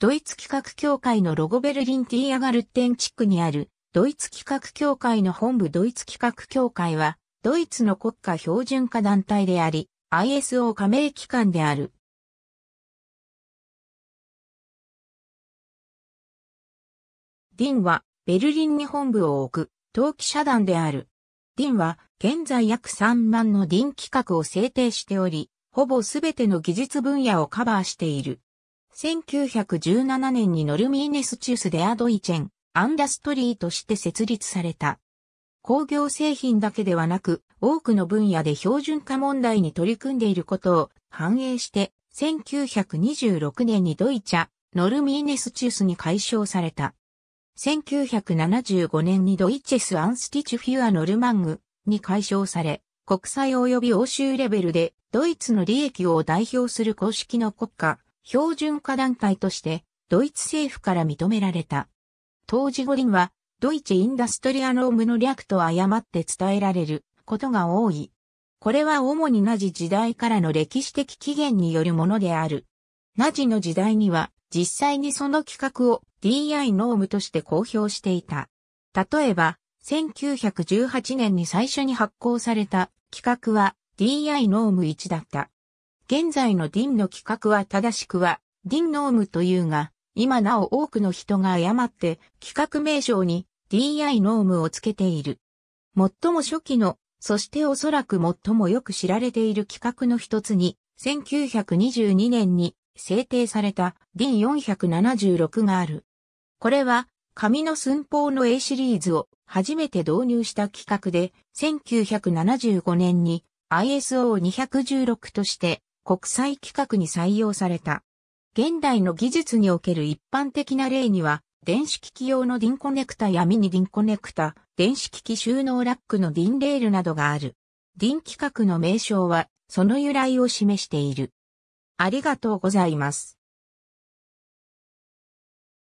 ドイツ企画協会のロゴベルリンティーアガルッテン地区にある、ドイツ企画協会の本部ドイツ企画協会は、ドイツの国家標準化団体であり、ISO 加盟機関である。ディンは、ベルリンに本部を置く、冬季社団である。ディンは、現在約3万のディン規格を制定しており、ほぼすべての技術分野をカバーしている。1917年にノルミーネスチュースデアドイチェン、アンダストリーとして設立された。工業製品だけではなく、多くの分野で標準化問題に取り組んでいることを反映して、1926年にドイチャ、ノルミーネスチュースに解消された。1975年にドイチェス・アンスティチュフィア・ノルマングに解消され、国際及び欧州レベルでドイツの利益を代表する公式の国家、標準化団体としてドイツ政府から認められた。当時五輪はドイツインダストリアノームの略と誤って伝えられることが多い。これは主にナジ時代からの歴史的起源によるものである。ナジの時代には実際にその企画を DI ノームとして公表していた。例えば、1918年に最初に発行された企画は DI ノーム1だった。現在のディンの規格は正しくは、ディンノームというが、今なお多くの人が誤って規格名称に DI ノームをつけている。最も初期の、そしておそらく最もよく知られている規格の一つに、1922年に制定された D476 がある。これは、紙の寸法の A シリーズを初めて導入した規格で、1975年に ISO216 として国際規格に採用された。現代の技術における一般的な例には、電子機器用のディンコネクタやミニディンコネクタ、電子機器収納ラックのディンレールなどがある。ディン規格の名称は、その由来を示している。ありがとうございます。